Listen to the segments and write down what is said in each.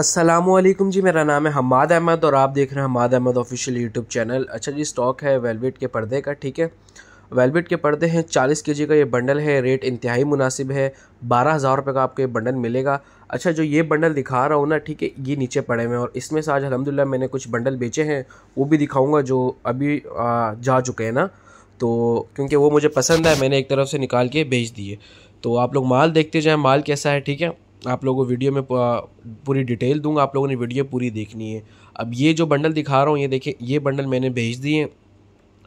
असलम जी मेरा नाम है हमाद अहमद और आप देख रहे हैं Hamad Ahmed official YouTube channel अच्छा जी स्टॉक है वेलवेट के पर्दे का ठीक है वेलवेट के पर्दे हैं चालीस के जी का ये बंडल है रेट इंतहाई मुनासिब है बारह हज़ार रुपये का आपको ये बंडल मिलेगा अच्छा जो ये बंडल दिखा रहा हूँ ना ठीक है ये नीचे पड़े हुए हैं और इसमें से आज अलहमदिल्ला मैंने कुछ बंडल बेचे हैं वो भी दिखाऊँगा जो अभी जा चुके हैं ना तो क्योंकि वो मुझे पसंद है मैंने एक तरफ से निकाल के बेच दिए तो आप लोग माल देखते जाएँ माल कैसा है ठीक है आप लोगों को वीडियो में पूरी डिटेल दूंगा आप लोगों ने वीडियो पूरी देखनी है अब ये जो बंडल दिखा रहा हूँ ये देखिए ये बंडल मैंने भेज दिए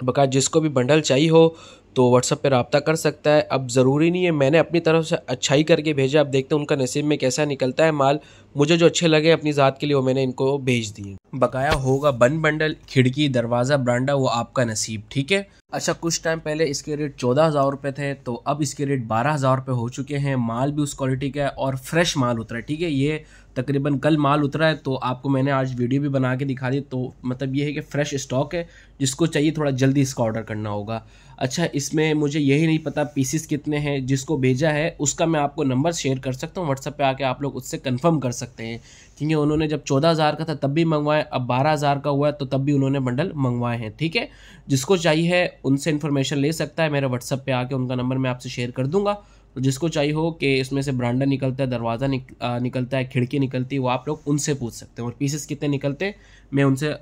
बका जिसको भी बंडल चाहिए हो तो व्हाट्सअप पर रबता कर सकता है अब ज़रूरी नहीं है मैंने अपनी तरफ से अच्छाई करके भेजा अब देखते हैं उनका नसीब में कैसा निकलता है माल मुझे जो अच्छे लगे अपनी ज़ात के लिए वो मैंने इनको भेज दिए बकाया होगा बन बंडल खिड़की दरवाज़ा ब्रांडा वो आपका नसीब ठीक है अच्छा कुछ टाइम पहले इसके रेट चौदह हज़ार रुपये थे तो अब इसके रेट बारह हज़ार रुपये हो चुके हैं माल भी उस क्वालिटी का है और फ्रेश माल उतरा है ठीक है ये तकरीबन कल माल उतरा है तो आपको मैंने आज वीडियो भी बना के दिखा दी तो मतलब ये है कि फ़्रेश स्टॉक है जिसको चाहिए थोड़ा जल्दी इसका ऑर्डर करना होगा अच्छा इसमें मुझे यही नहीं पता पीसीस कितने हैं जिसको भेजा है उसका मैं आपको नंबर शेयर कर सकता हूँ व्हाट्सएप पे आके आप लोग उससे कंफर्म कर सकते हैं क्योंकि उन्होंने जब चौदह हज़ार का था तब भी मंगवाए अब बारह हज़ार का हुआ है तो तब भी उन्होंने बंडल मंगवाए हैं ठीक है जिसको चाहिए उनसे इन्फॉर्मेशन ले सकता है मेरे व्हाट्सअप पर आके उनका नंबर मैं आपसे शेयर कर दूँगा तो जिसको चाहिए हो कि इसमें से ब्रांडा निकलता है दरवाज़ा निक, निकलता है खिड़की निकलती है वो आप लोग उनसे पूछ सकते हैं और पीसेस कितने निकलते मैं उनसे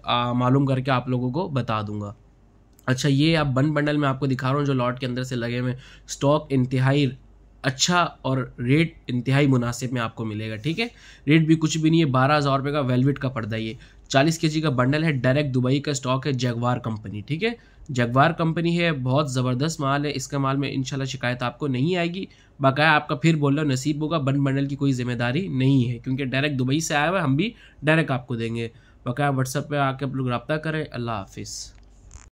मालूम करके आप लोगों को बता दूंगा अच्छा ये आप बन बंडल में आपको दिखा रहा हूँ जो लॉट के अंदर से लगे हुए स्टॉक इंतहाई अच्छा और रेट इंतहाई मुनासिब में आपको मिलेगा ठीक है रेट भी कुछ भी नहीं है बारह हज़ार रुपये का वेलवेट का पड़ता है ये चालीस के का बंडल है डायरेक्ट दुबई का स्टॉक है जगवार कंपनी ठीक है जगवार कंपनी है बहुत ज़बरदस्त माल है इसका माल में इनशाला शिकायत आपको नहीं आएगी बाकाया आपका फिर बोल रहा हूँ नसीब होगा बन बंडल की कोई जिम्मेदारी नहीं है क्योंकि डायरेक्ट दुबई से आया हुआ है हम भी डायरेक्ट आपको देंगे बकाया व्हाट्सअप पर आके आप लोग रबता करें अल्लाह हाफिज़